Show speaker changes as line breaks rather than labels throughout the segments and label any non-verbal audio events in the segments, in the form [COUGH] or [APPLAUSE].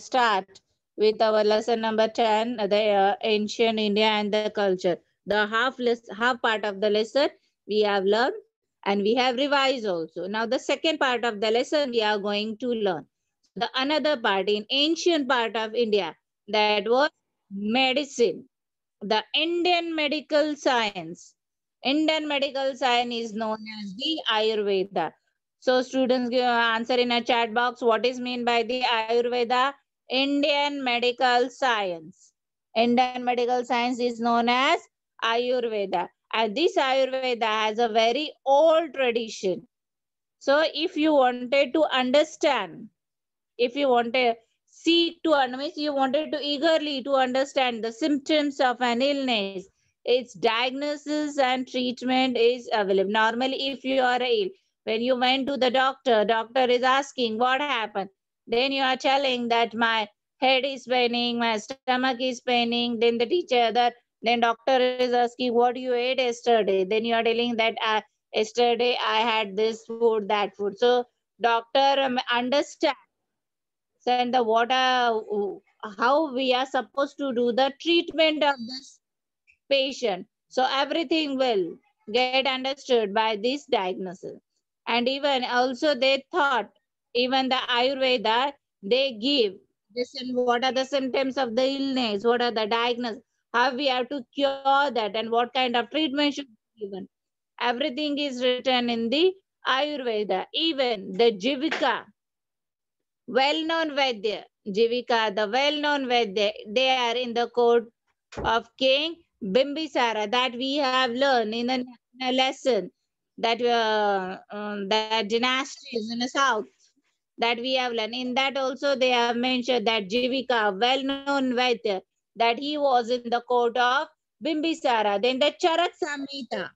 start with our lesson number 10, the uh, ancient India and the culture. The half, list, half part of the lesson we have learned and we have revised also. Now the second part of the lesson we are going to learn. The another part in ancient part of India that was medicine. The Indian medical science. Indian medical science is known as the Ayurveda. So students give uh, answer in a chat box. What is mean by the Ayurveda? Indian medical science. Indian medical science is known as Ayurveda. And this Ayurveda has a very old tradition. So if you wanted to understand, if you wanted see to means you wanted to eagerly to understand the symptoms of an illness, its diagnosis and treatment is available. Normally, if you are ill, when you went to the doctor, doctor is asking what happened then you are telling that my head is paining, my stomach is paining. Then the teacher, that then doctor is asking what you ate yesterday. Then you are telling that I, yesterday I had this food, that food. So doctor um, understand and the what how we are supposed to do the treatment of this patient. So everything will get understood by this diagnosis. And even also they thought even the Ayurveda, they give this and what are the symptoms of the illness, what are the diagnosis, how we have to cure that and what kind of treatment should be given. Everything is written in the Ayurveda, even the Jivika, well-known Vaidya, Jivika, the well-known Vaidya, they are in the court of King Bimbisara that we have learned in a, in a lesson that uh, um, that dynasties in the south that we have learned. In that also they have mentioned that Jivika, well known Vaidya, that he was in the court of Bimbisara. Then the Charak Samhita.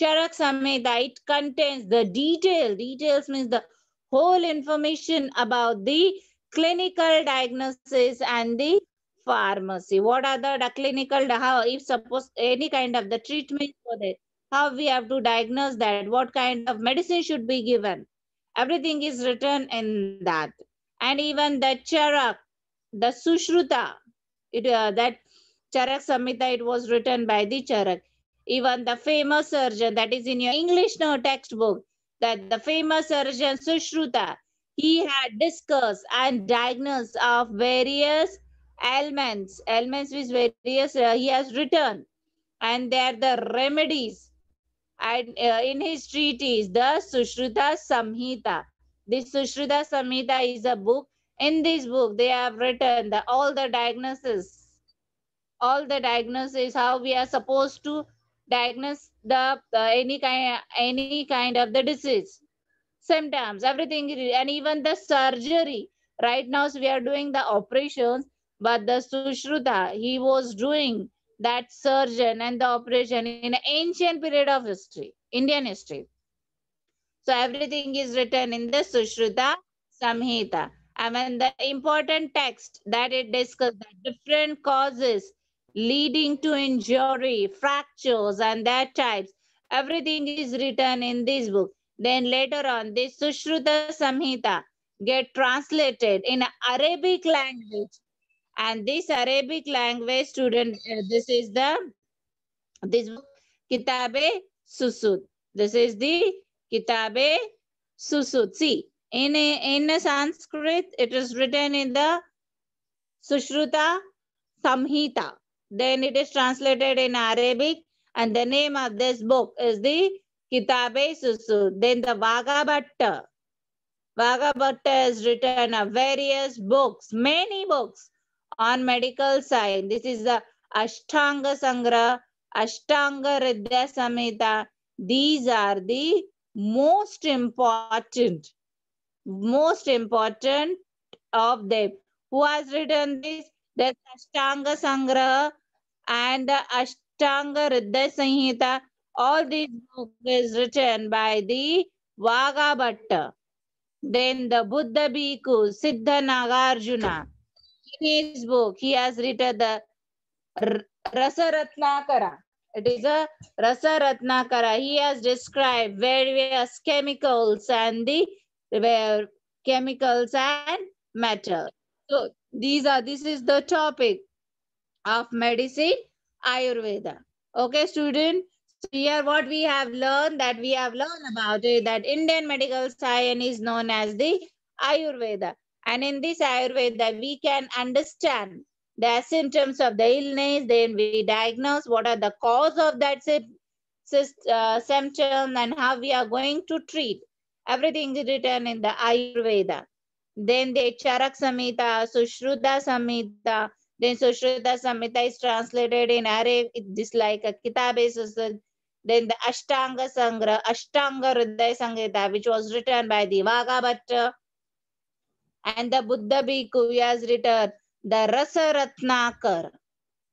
Charak Samhita, it contains the detail. Details means the whole information about the clinical diagnosis and the pharmacy. What are the, the clinical, how if suppose any kind of the treatment for that, how we have to diagnose that, what kind of medicine should be given. Everything is written in that. And even the Charak, the Sushruta, it, uh, that Charak Samhita, it was written by the Charak. Even the famous surgeon that is in your English no, textbook, that the famous surgeon Sushruta, he had discussed and diagnosed of various ailments, ailments with various, uh, he has written. And they are the remedies and uh, in his treatise, the Sushruta Samhita. This Sushruta Samhita is a book. In this book, they have written the, all the diagnosis, all the diagnosis, how we are supposed to diagnose the, any kind any kind of the disease, symptoms, everything, and even the surgery. Right now, so we are doing the operations, but the Sushruta, he was doing that surgeon and the operation in ancient period of history, Indian history. So everything is written in the Sushruta Samhita. I mean, the important text that it discusses the different causes leading to injury, fractures, and that types, everything is written in this book. Then later on, this Sushruta Samhita get translated in Arabic language and this Arabic language student, uh, this is the, this Kitabe Susud. This is the Kitabe Susud. See, in, in Sanskrit, it is written in the Sushruta Samhita. Then it is translated in Arabic and the name of this book is the Kitabe Susud. Then the Vagabhatta. Vagabhatta has written various books, many books on medical side. This is the Ashtanga Sangra, Ashtanga Riddha Samhita. These are the most important, most important of them. Who has written this? The Ashtanga Sangra and the Ashtanga Riddha Samhita. All these books is written by the Vagabhatta. Then the Buddha Bhikkhu, Siddha Nagarjuna in his book, he has written the Rasa It is a Rasa He has described various chemicals and the where chemicals and matter. So these are this is the topic of medicine Ayurveda. Okay, student. So here what we have learned that we have learned about it that Indian medical science is known as the Ayurveda. And in this Ayurveda, we can understand the symptoms of the illness, then we diagnose what are the cause of that uh, symptom and how we are going to treat. Everything is written in the Ayurveda. Then the Charak Samhita, Sushruta Samhita, then Sushruta Samhita is translated in Arab, it is like a Kitabe Then the Ashtanga Sangra, Ashtanga Hriday Sangita, which was written by the Vagabhatta, and the Buddha Bhikkhu has written the Rasa Ratnakar.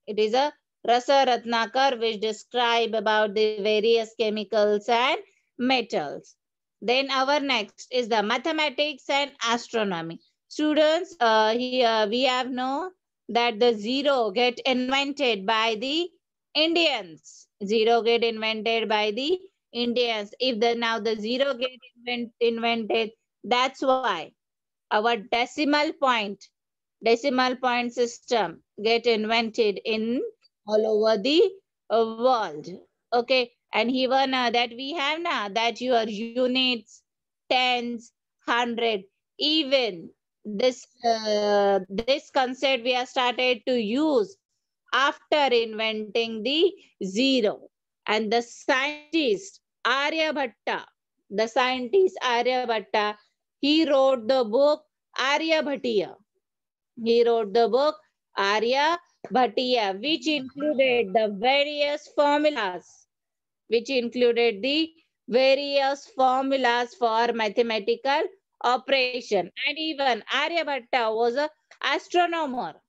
It is a Rasa Ratnakar which describe about the various chemicals and metals. Then our next is the mathematics and astronomy. Students, uh, here we have known that the zero get invented by the Indians. Zero get invented by the Indians. If the now the zero get invent, invented, that's why our decimal point, decimal point system get invented in all over the world. Okay. And even uh, that we have now that your units, tens, hundred, even this uh, this concept we have started to use after inventing the zero. And the scientist Aryabhatta, the scientist Aryabhatta he wrote the book Aryabhatiya. He wrote the book Aryabhatiya, which included the various formulas, which included the various formulas for mathematical operation. And even Aryabhatta was an astronomer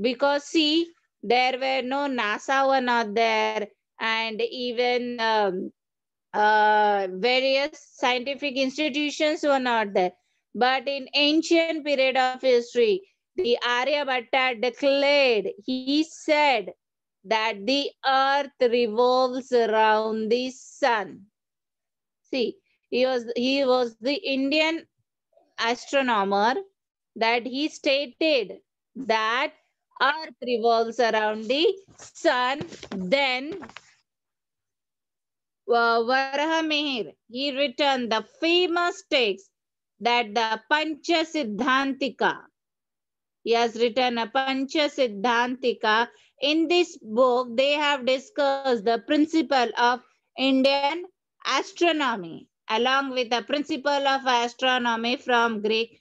because see, there were no NASA were not there and even um, uh, various scientific institutions were not there. But in ancient period of history, the Aryabhatta declared, he said that the earth revolves around the sun. See, he was, he was the Indian astronomer that he stated that earth revolves around the sun. Then Varahamihir, he written the famous text that the Pancha Siddhantika. He has written a Pancha Siddhantika. In this book, they have discussed the principle of Indian astronomy along with the principle of astronomy from Greek,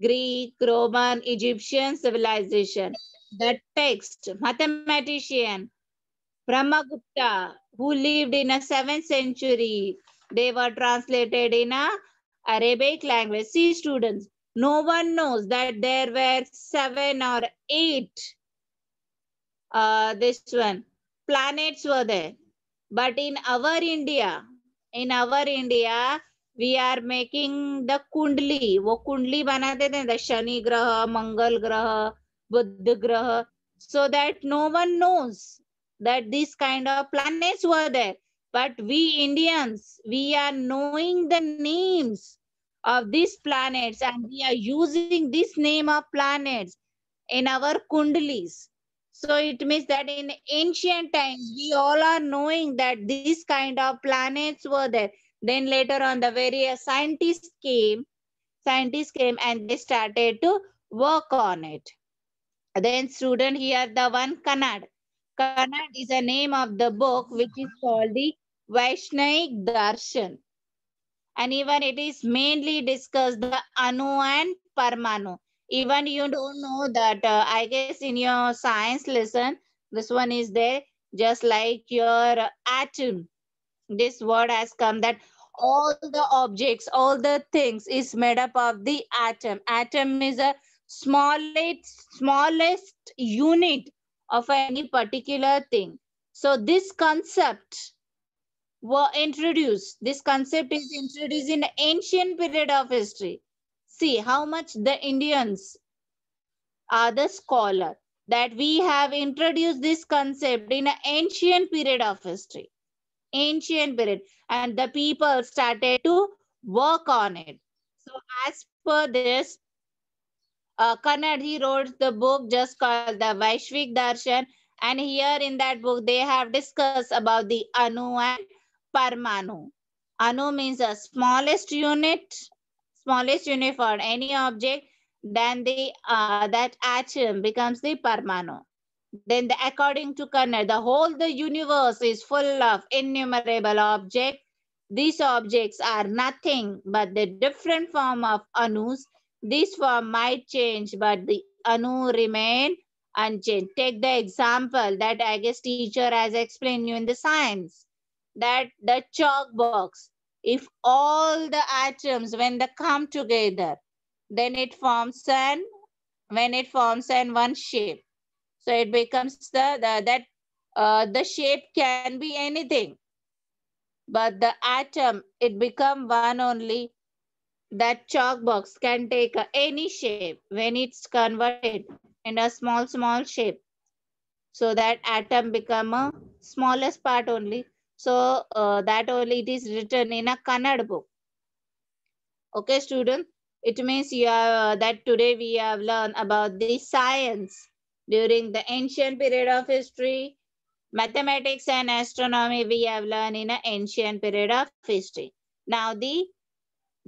Greek, Roman, Egyptian civilization. The text, mathematician, Brahmagupta, who lived in a 7th century, they were translated in a Arabic language. See, students, no one knows that there were seven or eight, uh, this one, planets were there. But in our India, in our India, we are making the Kundli. वो Kundli बनाते the Shani Graha, Mangal Graha, Buddha Graha, so that no one knows that these kind of planets were there. But we Indians, we are knowing the names of these planets and we are using this name of planets in our kundalis. So it means that in ancient times, we all are knowing that these kind of planets were there. Then later on, the various scientists came, scientists came and they started to work on it. Then student here, the one Kanad. Karnat is a name of the book which is called the Vaishnaik Darshan. And even it is mainly discussed the Anu and Parmanu. Even you don't know that, uh, I guess in your science lesson, this one is there, just like your atom. This word has come that all the objects, all the things is made up of the atom. Atom is a smallest, smallest unit of any particular thing. So this concept were introduced. This concept is introduced in ancient period of history. See how much the Indians are the scholar that we have introduced this concept in an ancient period of history. Ancient period. And the people started to work on it. So as per this uh, Karnad, he wrote the book just called the Vaishvik Darshan. And here in that book, they have discussed about the Anu and Parmanu. Anu means the smallest unit, smallest unit for any object. Then the uh, that atom becomes the Parmanu. Then the, according to Karnad, the whole the universe is full of innumerable objects. These objects are nothing but the different form of anus this form might change, but the Anu remain unchanged. Take the example that I guess teacher has explained you in the science, that the chalk box, if all the atoms, when they come together, then it forms an, when it forms an one shape. So it becomes the, the that uh, the shape can be anything. But the atom, it become one only that chalk box can take any shape when it's converted in a small, small shape. So that atom become a smallest part only. So uh, that only it is written in a Kannada book. Okay, student. It means you have, uh, that today we have learned about the science during the ancient period of history. Mathematics and astronomy we have learned in an ancient period of history. Now the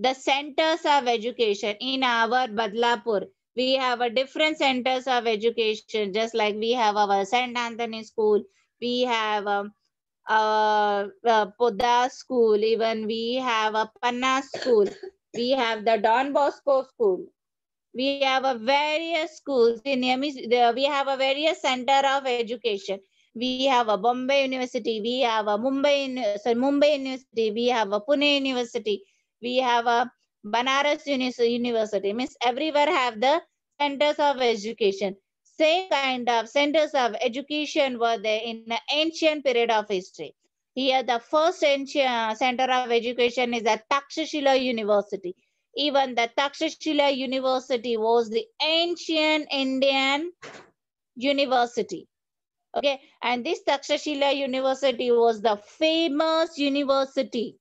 the centers of education in our Badlapur. We have a different centers of education, just like we have our St. Anthony School, we have a um, uh, uh, Poda School, even we have a Panna School, we have the Don Bosco School. We have a various schools in Yamis, we have a various center of education we have a Bombay University, we have a Mumbai, sorry, Mumbai University, we have a Pune University, we have a Banaras University, means everywhere have the centers of education. Same kind of centers of education were there in the ancient period of history. Here, the first ancient uh, center of education is at Takshashila University. Even the Takshashila University was the ancient Indian university. Okay, and this Takshashila University was the famous university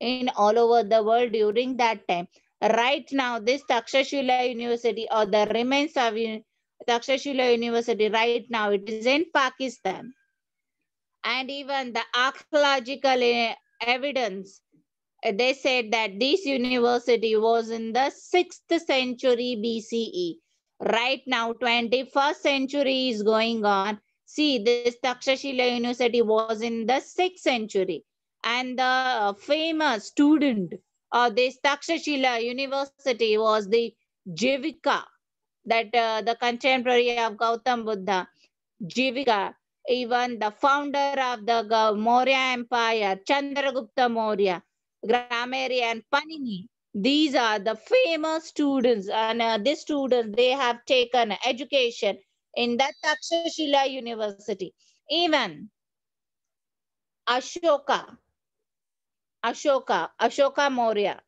in all over the world during that time. Right now, this Takshashila University or the remains of Takshashila University right now, it is in Pakistan. And even the archaeological eh, evidence, eh, they said that this university was in the 6th century BCE. Right now, 21st century is going on. See, this Takshashila University was in the 6th century and the uh, famous student of uh, this Takshashila University was the Jivika, that uh, the contemporary of Gautam Buddha, Jivika, even the founder of the Maurya Empire, Chandragupta Maurya, Grammari and Panini. These are the famous students and uh, these students, they have taken education in that Takshashila University. Even Ashoka, Ashoka, Ashoka Maurya,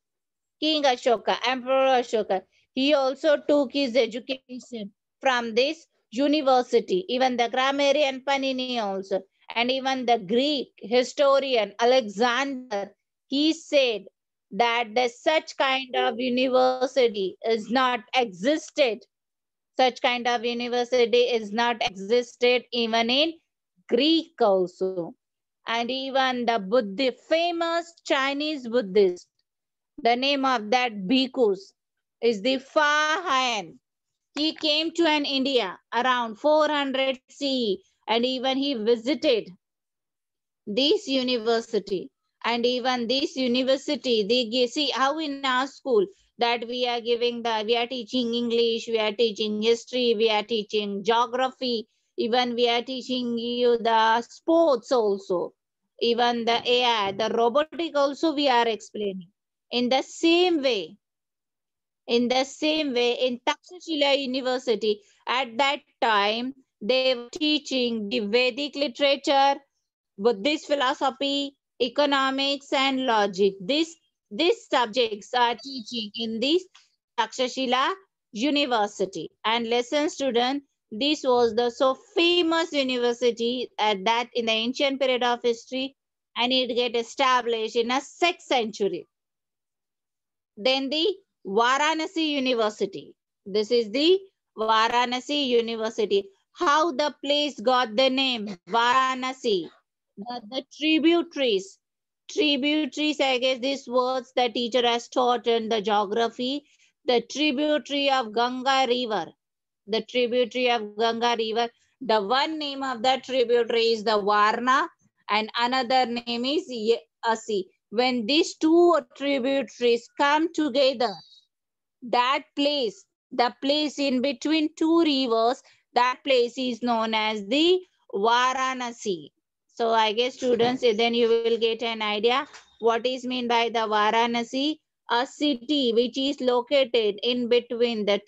King Ashoka, Emperor Ashoka. He also took his education from this university, even the grammarian Panini also, and even the Greek historian Alexander, he said that the, such kind of university is not existed. Such kind of university is not existed even in Greek also and even the Buddhist, famous Chinese Buddhist, the name of that bhikkhus is the Fa Hayan. He came to an India around 400 CE and even he visited this university. And even this university, they see how in our school that we are giving the, we are teaching English, we are teaching history, we are teaching geography, even we are teaching you the sports also. Even the AI, the robotic also we are explaining. In the same way, in the same way, in Takshashila University, at that time, they were teaching the Vedic literature, Buddhist philosophy, economics, and logic. This, these subjects are teaching in this Takshashila University. And lesson student, this was the so famous university at that in the ancient period of history and it get established in a 6th century. Then the Varanasi University. This is the Varanasi University. How the place got the name Varanasi. The, the tributaries. Tributaries, I guess these words the teacher has taught in the geography. The tributary of Ganga river the tributary of Ganga river. The one name of that tributary is the Varna and another name is Asi. Uh, when these two tributaries come together, that place, the place in between two rivers, that place is known as the Varanasi. So I guess students, then you will get an idea what is mean by the Varanasi a city which is located in between the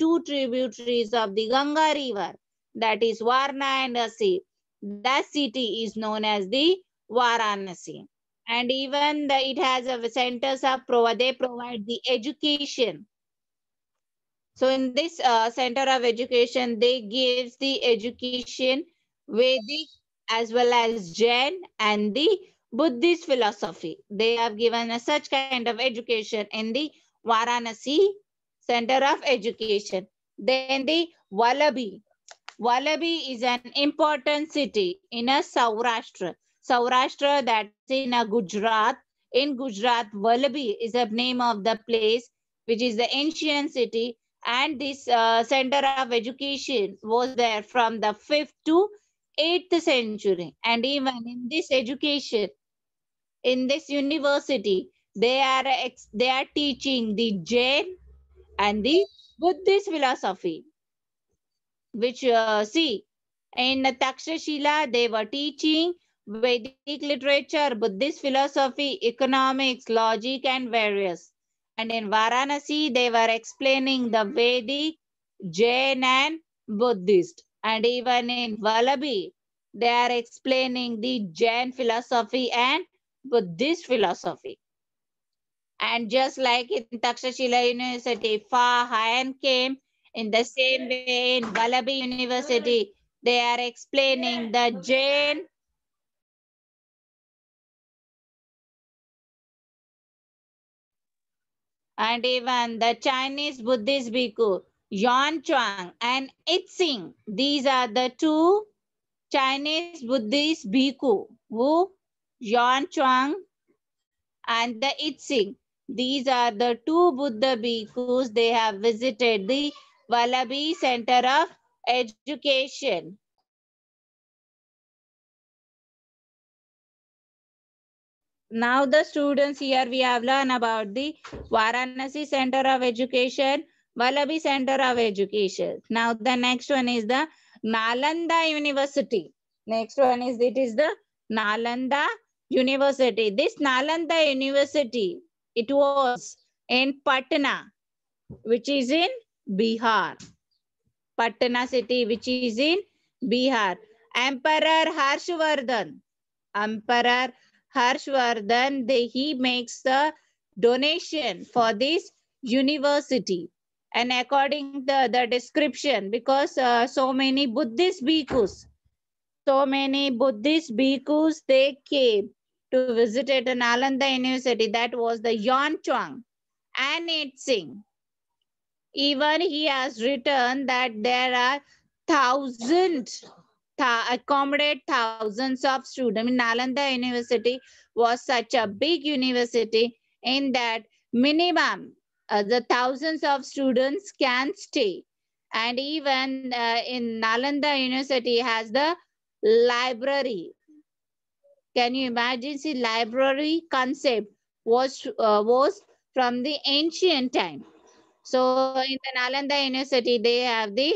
two tributaries of the Ganga river, that is Varna and Asi. That city is known as the Varanasi. And even the, it has a centers of provide, they provide the education. So in this uh, center of education, they gives the education Vedic as well as Jain and the Buddhist philosophy. They have given a such kind of education in the Varanasi Center of Education. Then the Wallaby. Wallaby is an important city in a Saurashtra. Saurashtra that's in a Gujarat. In Gujarat, Wallaby is the name of the place, which is the ancient city. And this uh, center of education was there from the 5th to 8th century. And even in this education, in this university, they are, they are teaching the Jain and the Buddhist philosophy, which uh, see, in Takshashila, they were teaching Vedic literature, Buddhist philosophy, economics, logic, and various. And in Varanasi, they were explaining the Vedic, Jain, and Buddhist. And even in Vallabhi, they are explaining the Jain philosophy and Buddhist this philosophy. And just like in Takshashila University, Fa Hayan came, in the same way in Vallabhi University, they are explaining the Jain and even the Chinese Buddhist bhikkhu, Yuan Chuang and Itzing. These are the two Chinese Buddhist bhikkhu who Yuan Chuang and the Itzing. These are the two Buddha bhikkhus. They have visited the Wallaby Center of Education. Now the students here we have learned about the Varanasi Center of Education, Wallaby Center of Education. Now the next one is the Nalanda University. Next one is it is the Nalanda University. This Nalanda University, it was in Patna, which is in Bihar. Patna city, which is in Bihar. Emperor Harshvardhan, Emperor Harshvardhan, they, he makes the donation for this university. And according to the, description, because uh, so many Buddhist bhikkhus, so many Buddhist bhikkhus, they came to visit at Nalanda University. That was the Yon Chuang and Nate Singh. Even he has written that there are thousands, th accommodate thousands of students. I mean, Nalanda University was such a big university in that minimum uh, the thousands of students can stay. And even uh, in Nalanda University has the library can you imagine the library concept was, uh, was from the ancient time. So in the Nalanda University, they have the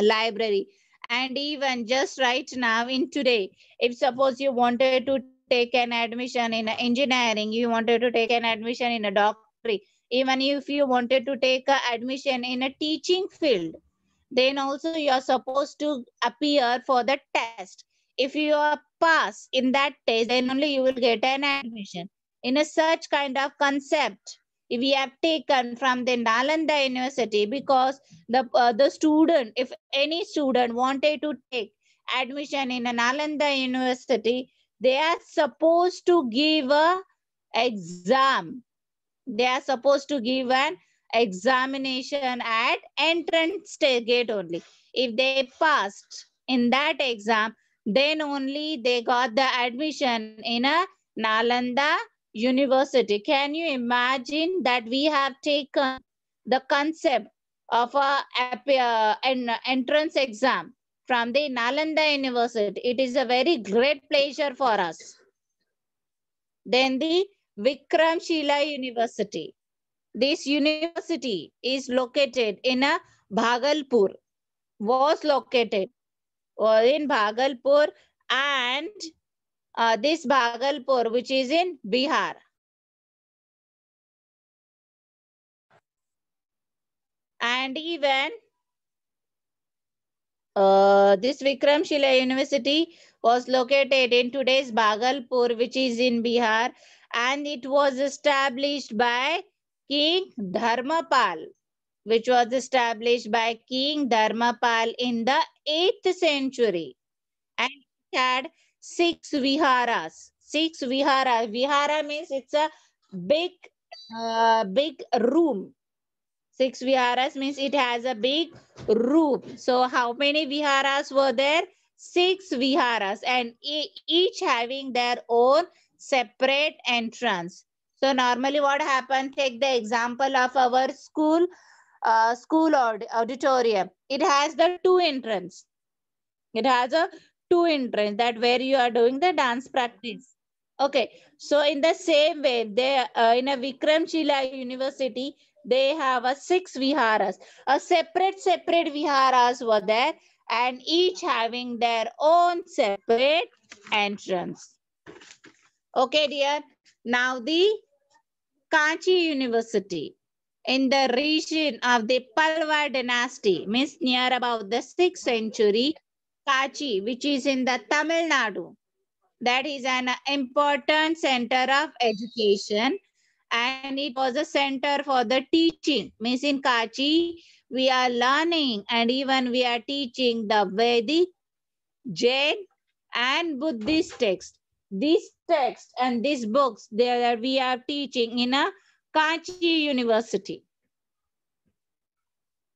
library. And even just right now in today, if suppose you wanted to take an admission in engineering, you wanted to take an admission in a doctorate, even if you wanted to take an admission in a teaching field, then also you are supposed to appear for the test. If you are pass in that test, then only you will get an admission. In a such kind of concept, we have taken from the Nalanda University because the, uh, the student, if any student wanted to take admission in a Nalanda University, they are supposed to give a exam. They are supposed to give an examination at entrance gate only. If they passed in that exam, then only they got the admission in a Nalanda University. Can you imagine that we have taken the concept of a, an uh, entrance exam from the Nalanda University. It is a very great pleasure for us. Then the Vikram University. This university is located in a Bhagalpur, was located or in Bhagalpur and uh, this Bhagalpur, which is in Bihar. And even uh, this Vikramshila University was located in today's Bhagalpur, which is in Bihar, and it was established by King Dharmapal which was established by King Dharmapal in the 8th century. And it had six viharas. Six viharas. Vihara means it's a big, uh, big room. Six viharas means it has a big room. So how many viharas were there? Six viharas and e each having their own separate entrance. So normally what happened? take the example of our school uh, school aud auditorium. It has the two entrance. It has a two entrance that where you are doing the dance practice. Okay, so in the same way, they uh, in a Vikramshila University, they have a six viharas. A separate, separate viharas were there and each having their own separate entrance. Okay, dear. Now the Kanchi University in the region of the Pallava dynasty, means near about the 6th century, Kachi, which is in the Tamil Nadu. That is an important center of education and it was a center for the teaching. Means in Kachi, we are learning and even we are teaching the Vedic, Jain and Buddhist text. These texts and these books, they are, we are teaching in a Kachi University.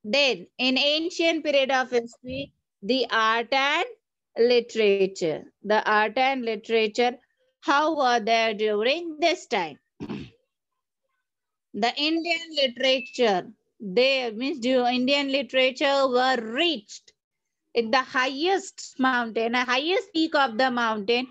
Then, in ancient period of history, the art and literature. The art and literature, how were they during this time? the Indian literature, they means the Indian literature were reached in the highest mountain, the highest peak of the mountain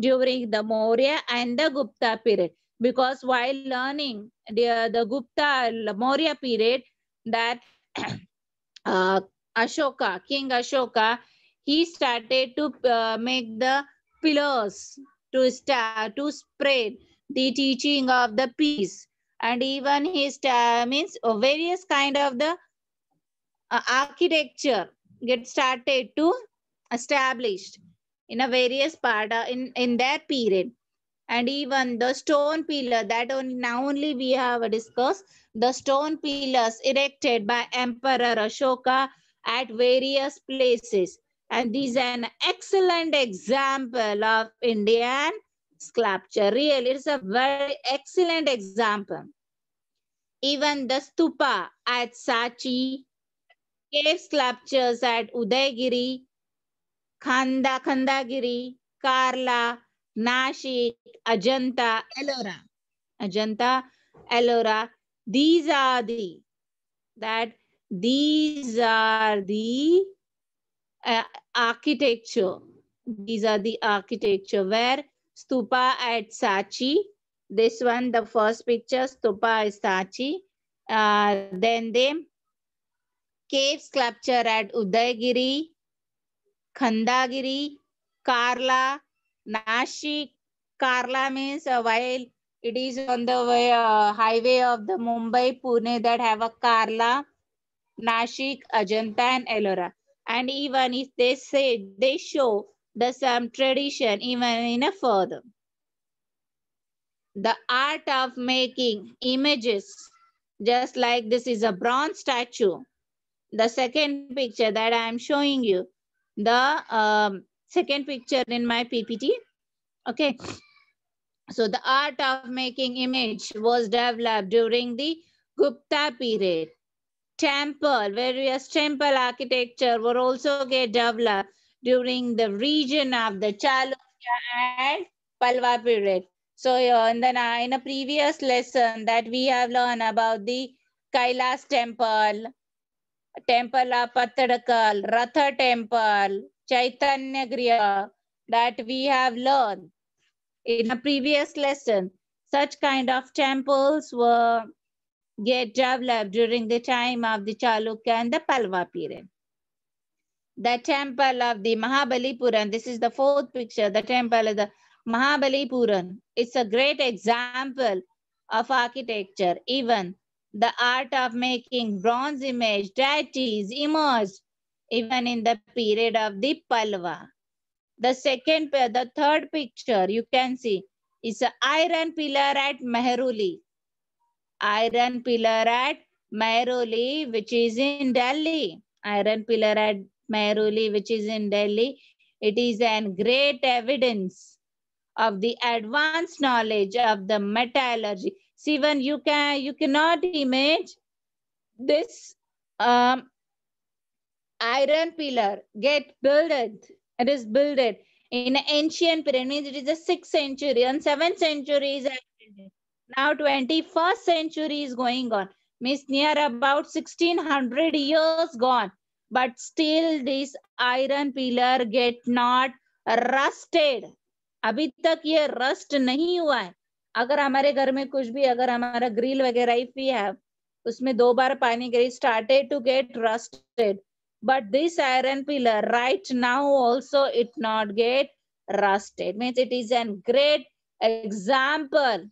during the Maurya and the Gupta period because while learning the, the Gupta Maurya period, that [CLEARS THROAT] uh, Ashoka, King Ashoka, he started to uh, make the pillars to start to spread the teaching of the peace and even his uh, means various kind of the uh, architecture get started to established in a various part uh, in in that period and even the stone pillar that only now only we have discussed the stone pillars erected by emperor ashoka at various places and these are an excellent example of indian sculpture really it's a very excellent example even the stupa at Sachi, cave sculptures at Udaygiri, Khanda Khandagiri, Karla, Nashik, Ajanta, Ellora. Ajanta, Ellora. These are the, that these are the uh, architecture. These are the architecture where stupa at Sachi. This one, the first picture, stupa at Sachi. Uh, then the cave sculpture at Udaygiri, Khandagiri, Karla, Nashik Karla means uh, while it is on the way, uh, highway of the Mumbai Pune that have a Karla, Nashik, Ajanta and Ellora. And even if they say they show the some tradition even in a further. The art of making images, just like this is a bronze statue. The second picture that I am showing you, the um, second picture in my PPT. Okay. So the art of making image was developed during the Gupta period. Temple, various temple architecture were also get developed during the region of the Chalukya and Pallava period. So in then in a previous lesson that we have learned about the Kailas temple, temple of Patadakal, Ratha temple, Chaitanya Griya that we have learned in a previous lesson. Such kind of temples were get developed during the time of the Chalukya and the Pallava period. The temple of the Mahabalipuram, this is the fourth picture, the temple of the Mahabalipuram. It's a great example of architecture. Even the art of making bronze image deities emerged even in the period of the Palva, The second, uh, the third picture you can see is an iron pillar at Mehruli. Iron pillar at Mehruli, which is in Delhi. Iron pillar at Mehruli, which is in Delhi. It is an great evidence of the advanced knowledge of the metallurgy. See, even you can you cannot image this um, iron pillar get builded. It is builded in ancient period means it is a 6th century and 7th century is now 21st century is going on means near about 1600 years gone but still this iron pillar get not rusted abhi tak ye rust nahi hua hai agar hamare ghar mein kuch bhi agar hamara grill wagera if we have usme do bar pani gayi started to get rusted But this iron pillar right now also it not get rusted. Means it is a great example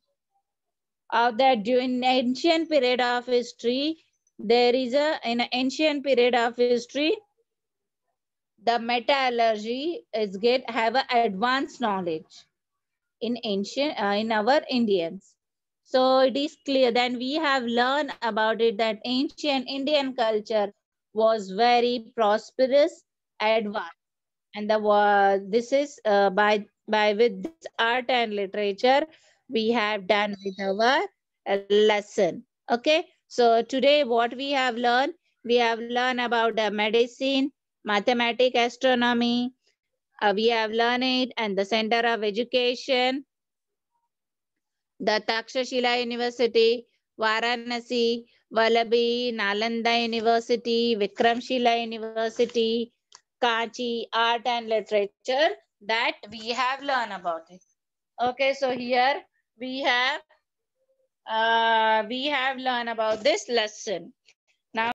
of that during ancient period of history. There is a in an ancient period of history, the metallurgy is get have a advanced knowledge in ancient uh, in our Indians. So it is clear that we have learned about it that ancient Indian culture was very prosperous, advanced. And the, this is uh, by, by with art and literature, we have done with our lesson. Okay, so today what we have learned, we have learned about the medicine, mathematics, astronomy. Uh, we have learned it and the center of education, the Takshashila University, Varanasi, Vallabhi, Nalanda University, Vikramshila University, Kanchi, Art and Literature that we have learned about it. Okay, so here we have uh, we have learned about this lesson.